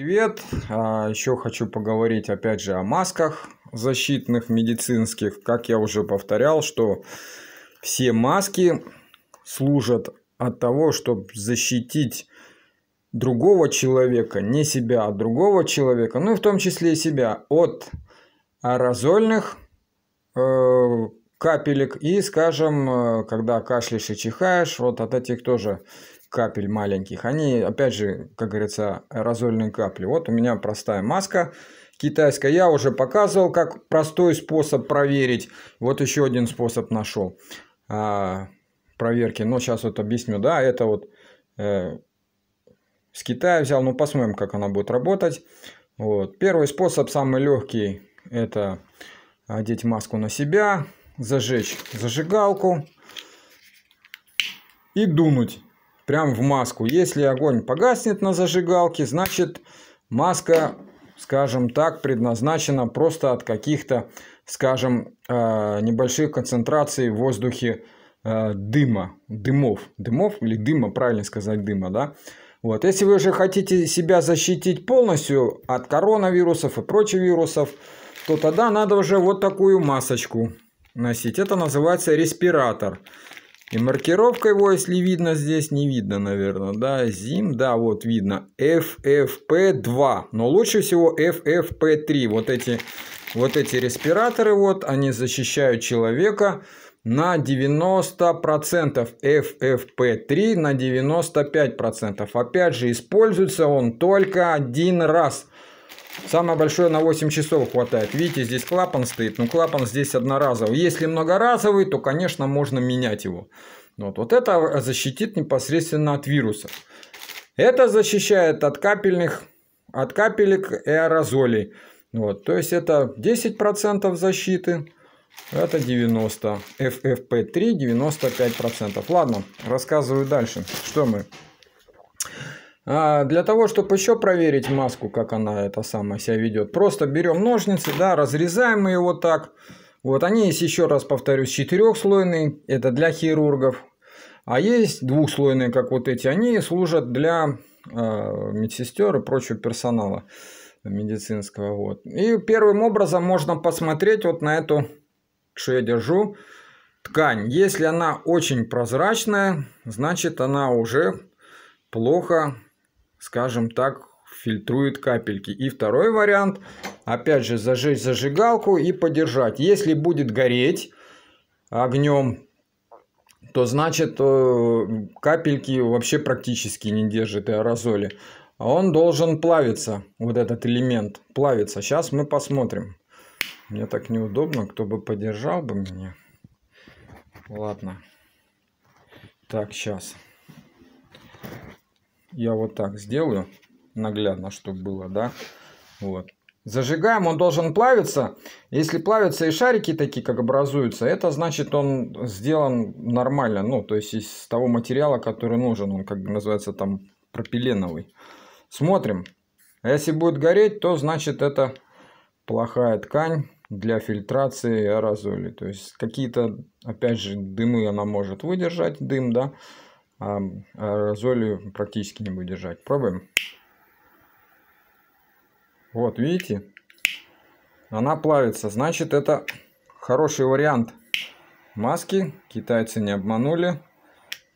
Привет! А, Еще хочу поговорить опять же о масках защитных, медицинских. Как я уже повторял, что все маски служат от того, чтобы защитить другого человека, не себя, а другого человека, ну и в том числе и себя, от аэрозольных э, капелек и, скажем, э, когда кашляешь и чихаешь, вот от этих тоже капель маленьких. Они, опять же, как говорится, аэрозольные капли. Вот у меня простая маска китайская. Я уже показывал, как простой способ проверить. Вот еще один способ нашел а, проверки. Но сейчас вот объясню. Да, это вот э, с Китая взял. Ну, посмотрим, как она будет работать. Вот. Первый способ, самый легкий, это одеть маску на себя, зажечь зажигалку и дунуть прям в маску. Если огонь погаснет на зажигалке, значит маска, скажем так, предназначена просто от каких-то, скажем, э, небольших концентраций в воздухе э, дыма, дымов, дымов или дыма, правильно сказать, дыма, да. Вот. Если вы же хотите себя защитить полностью от коронавирусов и прочих вирусов, то тогда надо уже вот такую масочку носить. Это называется респиратор. И маркировка его, если видно, здесь не видно, наверное, да, ЗИМ, да, вот видно, FFP2, но лучше всего FFP3, вот эти, вот эти респираторы, вот, они защищают человека на 90%, FFP3 на 95%, опять же, используется он только один раз, Самое большое на 8 часов хватает. Видите, здесь клапан стоит, но клапан здесь одноразовый. Если многоразовый, то, конечно, можно менять его. Вот, вот это защитит непосредственно от вирусов. Это защищает от капельных, от капелек и аэрозолей. Вот, то есть это 10% защиты, это 90. FFP3 95%. Ладно, рассказываю дальше, что мы а для того, чтобы еще проверить маску, как она это самая себя ведет, просто берем ножницы, да, разрезаем ее вот так. Вот они есть, еще раз повторюсь, четырехслойные, это для хирургов. А есть двухслойные, как вот эти, они служат для э, а, медсестер и прочего персонала медицинского. Вот. И первым образом можно посмотреть вот на эту, что я держу, ткань. Если она очень прозрачная, значит она уже плохо скажем так, фильтрует капельки. И второй вариант, опять же, зажечь зажигалку и подержать. Если будет гореть огнем, то значит э, капельки вообще практически не держит аэрозоли. Он должен плавиться, вот этот элемент, плавиться. Сейчас мы посмотрим. Мне так неудобно, кто бы подержал бы меня. Ладно. Так, сейчас. Сейчас я вот так сделаю наглядно, чтобы было, да, вот. Зажигаем, он должен плавиться. Если плавятся и шарики такие, как образуются, это значит, он сделан нормально. Ну, то есть, из того материала, который нужен. Он, как бы называется, там, пропиленовый. Смотрим. А если будет гореть, то значит, это плохая ткань для фильтрации аэрозолей. То есть, какие-то, опять же, дымы она может выдержать, дым, да а аэрозоли практически не будет держать. Пробуем. Вот, видите? Она плавится. Значит, это хороший вариант маски. Китайцы не обманули.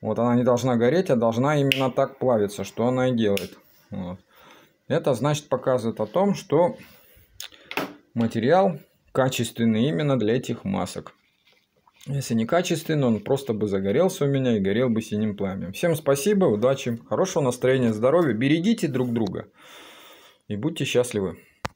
Вот она не должна гореть, а должна именно так плавиться, что она и делает. Вот. Это значит показывает о том, что материал качественный именно для этих масок. Если не качественный, он просто бы загорелся у меня и горел бы синим пламенем. Всем спасибо, удачи, хорошего настроения, здоровья, берегите друг друга и будьте счастливы.